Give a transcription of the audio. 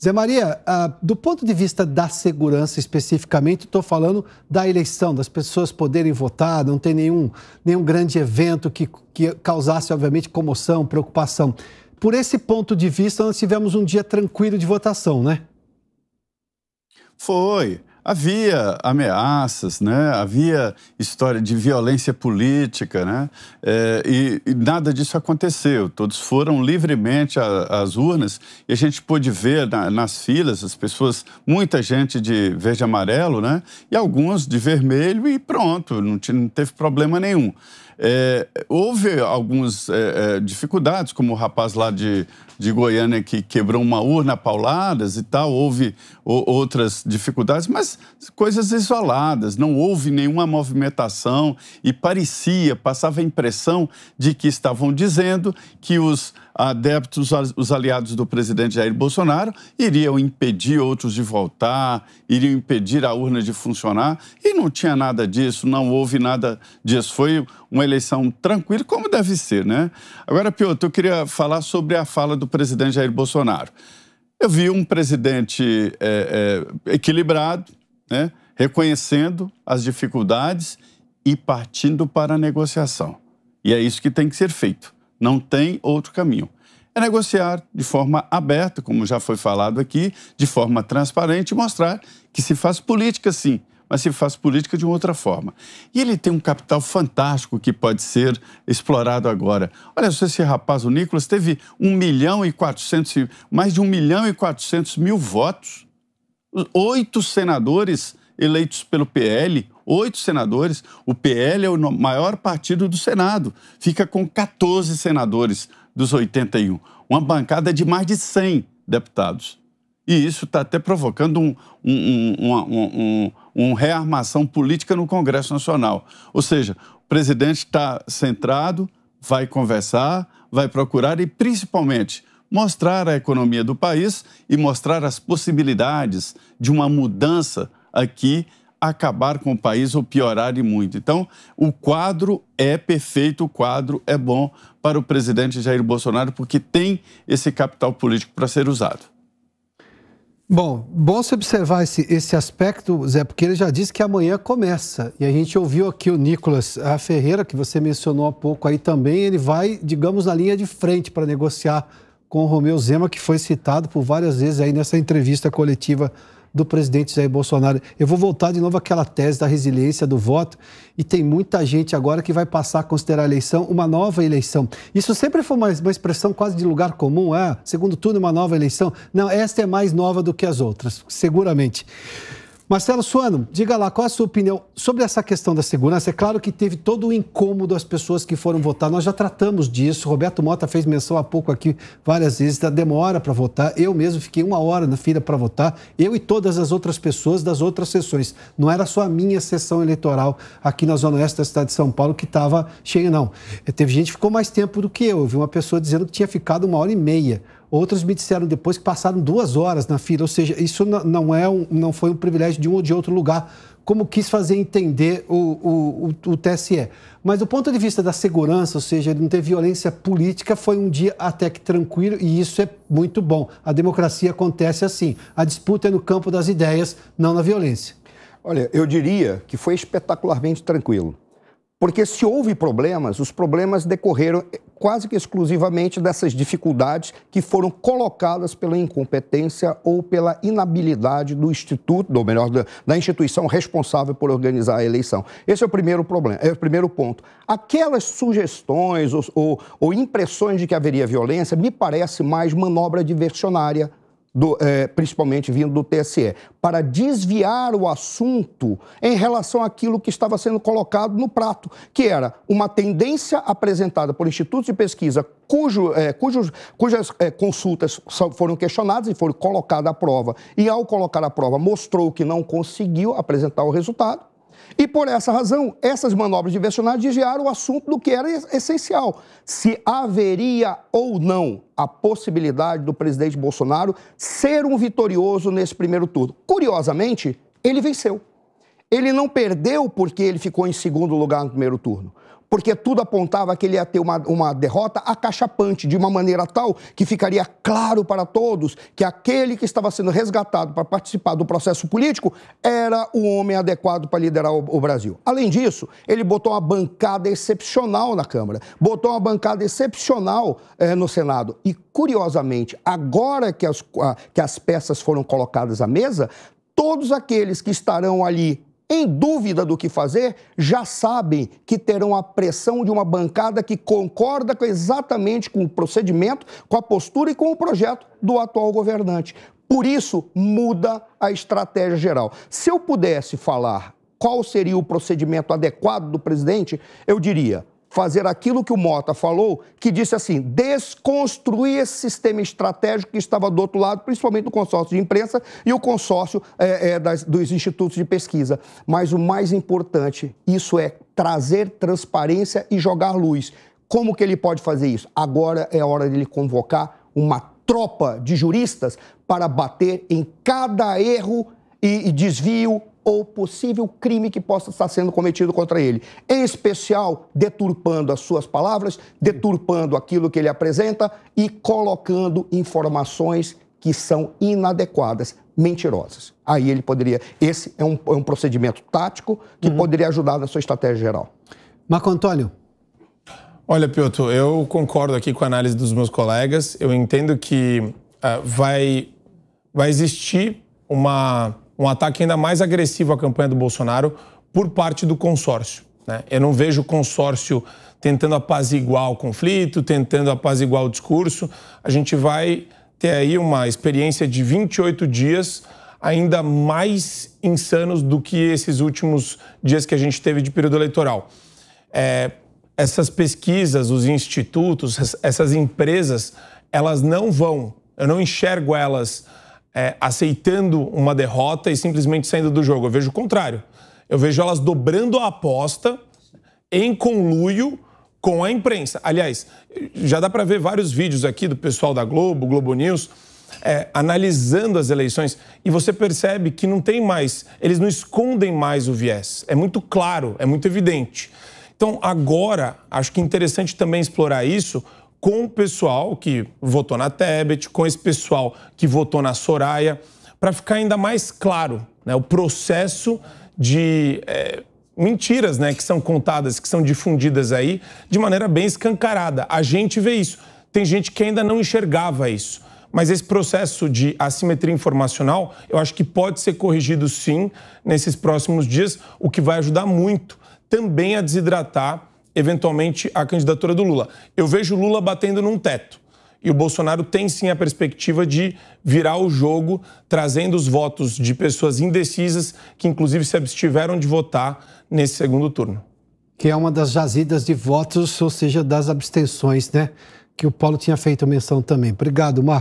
Zé Maria, ah, do ponto de vista da segurança especificamente, estou falando da eleição, das pessoas poderem votar, não tem nenhum, nenhum grande evento que, que causasse, obviamente, comoção, preocupação. Por esse ponto de vista, nós tivemos um dia tranquilo de votação, né? Foi havia ameaças, né? havia história de violência política, né? É, e, e, nada disso aconteceu. Todos foram livremente às urnas e a gente pôde ver na, nas filas as pessoas, muita gente de verde e amarelo, né? e alguns de vermelho, e pronto, não, não teve problema nenhum. É, houve algumas é, é, dificuldades, como o rapaz lá de, de Goiânia que quebrou uma urna pauladas e tal, houve o, outras dificuldades, mas coisas isoladas, não houve nenhuma movimentação e parecia, passava a impressão de que estavam dizendo que os adeptos, os aliados do presidente Jair Bolsonaro, iriam impedir outros de voltar, iriam impedir a urna de funcionar. E não tinha nada disso, não houve nada disso. Foi uma eleição tranquila, como deve ser, né? Agora, Piotr, eu queria falar sobre a fala do presidente Jair Bolsonaro. Eu vi um presidente é, é, equilibrado, né? reconhecendo as dificuldades e partindo para a negociação. E é isso que tem que ser feito. Não tem outro caminho. É negociar de forma aberta, como já foi falado aqui, de forma transparente, mostrar que se faz política sim, mas se faz política de outra forma. E ele tem um capital fantástico que pode ser explorado agora. Olha só, esse rapaz, o Nicolas, teve 1 milhão e 400, mais de 1 milhão e 400 mil votos. Oito senadores eleitos pelo PL, oito senadores. O PL é o maior partido do Senado, fica com 14 senadores dos 81. Uma bancada de mais de 100 deputados. E isso está até provocando um, um, uma, um, um, rearmação política no Congresso Nacional. Ou seja, o presidente está centrado, vai conversar, vai procurar e, principalmente, mostrar a economia do país e mostrar as possibilidades de uma mudança aqui acabar com o país ou piorar e muito. Então, o quadro é perfeito, o quadro é bom para o presidente Jair Bolsonaro, porque tem esse capital político para ser usado. Bom, bom se observar esse, esse aspecto, Zé, porque ele já disse que amanhã começa. E a gente ouviu aqui o Nicolas ah, Ferreira, que você mencionou há pouco aí também, ele vai, digamos, na linha de frente para negociar com o Romeu Zema, que foi citado por várias vezes aí nessa entrevista coletiva do presidente Jair Bolsonaro. Eu vou voltar de novo àquela tese da resiliência do voto, e tem muita gente agora que vai passar a considerar a eleição uma nova eleição. Isso sempre foi uma, uma expressão quase de lugar comum, ah, segundo turno, uma nova eleição. Não, esta é mais nova do que as outras, seguramente. Marcelo Suano, diga lá, qual é a sua opinião sobre essa questão da segurança? É claro que teve todo o incômodo às pessoas que foram votar. Nós já tratamos disso. Roberto Mota fez menção há pouco aqui várias vezes da demora para votar. Eu mesmo fiquei uma hora na fila para votar. Eu e todas as outras pessoas das outras sessões. Não era só a minha sessão eleitoral aqui na Zona Oeste da cidade de São Paulo que estava cheia, não. Teve gente que ficou mais tempo do que eu. Eu vi uma pessoa dizendo que tinha ficado uma hora e meia Outros me disseram depois que passaram duas horas na fila, ou seja, isso não, é um, não foi um privilégio de um ou de outro lugar, como quis fazer entender o, o, o, TSE. Mas do ponto de vista da segurança, ou seja, de não ter violência política, foi um dia até que tranquilo e isso é muito bom. A democracia acontece assim. A disputa é no campo das ideias, não na violência. Olha, eu diria que foi espetacularmente tranquilo. Porque se houve problemas, os problemas decorreram quase que exclusivamente dessas dificuldades que foram colocadas pela incompetência ou pela inabilidade do instituto, ou melhor, da, instituição responsável por organizar a eleição. Esse é o primeiro problema, é o primeiro ponto. Aquelas sugestões ou, ou, ou impressões de que haveria violência me parece mais manobra diversionária do, é, principalmente vindo do TSE, para desviar o assunto em relação àquilo que estava sendo colocado no prato, que era uma tendência apresentada por institutos de pesquisa cujo, é, cujos, cujas é, consultas foram questionadas e foram colocadas à prova, e ao colocar à prova mostrou que não conseguiu apresentar o resultado. E por essa razão, essas manobras diversionárias desviaram o assunto do que era essencial: se haveria ou não a possibilidade do presidente Bolsonaro ser um vitorioso nesse primeiro turno. Curiosamente, ele venceu. Ele não perdeu porque ele ficou em segundo lugar no primeiro turno porque tudo apontava que ele ia ter uma, uma derrota acachapante, de uma maneira tal que ficaria claro para todos que aquele que estava sendo resgatado para participar do processo político era o homem adequado para liderar o, o Brasil. Além disso, ele botou uma bancada excepcional na Câmara, botou uma bancada excepcional eh, no Senado. E, curiosamente, agora que as, que as peças foram colocadas à mesa, todos aqueles que estarão ali em dúvida do que fazer, já sabem que terão a pressão de uma bancada que concorda exatamente com o procedimento, com a postura e com o projeto do atual governante. Por isso, muda a estratégia geral. Se eu pudesse falar qual seria o procedimento adequado do presidente, eu diria: fazer aquilo que o Mota falou, que disse assim: desconstruir esse sistema estratégico que estava do outro lado, principalmente do consórcio de imprensa e o consórcio é, é, das, dos institutos de pesquisa. Mas o mais importante, isso é trazer transparência e jogar luz. Como que ele pode fazer isso? Agora é hora dele convocar uma tropa de juristas para bater em cada erro e, e desvio ou possível crime que possa estar sendo cometido contra ele, em especial deturpando as suas palavras, deturpando aquilo que ele apresenta e colocando informações que são inadequadas, mentirosas. Aí ele poderia. Esse é um, é um procedimento tático que uhum. poderia ajudar na sua estratégia geral. Marco Antônio. Olha, Piotr, eu concordo aqui com a análise dos meus colegas. Eu entendo que uh, vai, vai existir uma um ataque ainda mais agressivo à campanha do Bolsonaro por parte do consórcio. Né? Eu não vejo o consórcio tentando apaziguar o conflito, tentando apaziguar o discurso. A gente vai ter aí uma experiência de 28 dias ainda mais insanos do que esses últimos dias que a gente teve de período eleitoral. É, essas pesquisas, os institutos, essas empresas, elas não vão, eu não enxergo elas é, aceitando uma derrota e simplesmente saindo do jogo. Eu vejo o contrário. Eu vejo elas dobrando a aposta em conluio com a imprensa. Aliás, já dá para ver vários vídeos aqui do pessoal da Globo, Globo News, é, analisando as eleições e você percebe que não tem mais, eles não escondem mais o viés. É muito claro, é muito evidente. Então, agora, acho que é interessante também explorar isso com o pessoal que votou na Tebet, com esse pessoal que votou na Soraya, para ficar ainda mais claro né, o processo de é, mentiras né, que são contadas, que são difundidas aí de maneira bem escancarada. A gente vê isso. Tem gente que ainda não enxergava isso. Mas esse processo de assimetria informacional, eu acho que pode ser corrigido sim nesses próximos dias, o que vai ajudar muito também a desidratar eventualmente a candidatura do Lula. Eu vejo o Lula batendo num teto. E o Bolsonaro tem sim a perspectiva de virar o jogo, trazendo os votos de pessoas indecisas que, inclusive, se abstiveram de votar nesse segundo turno. Que é uma das jazidas de votos, ou seja, das abstenções, né? Que o Paulo tinha feito menção também. Obrigado, Marcos.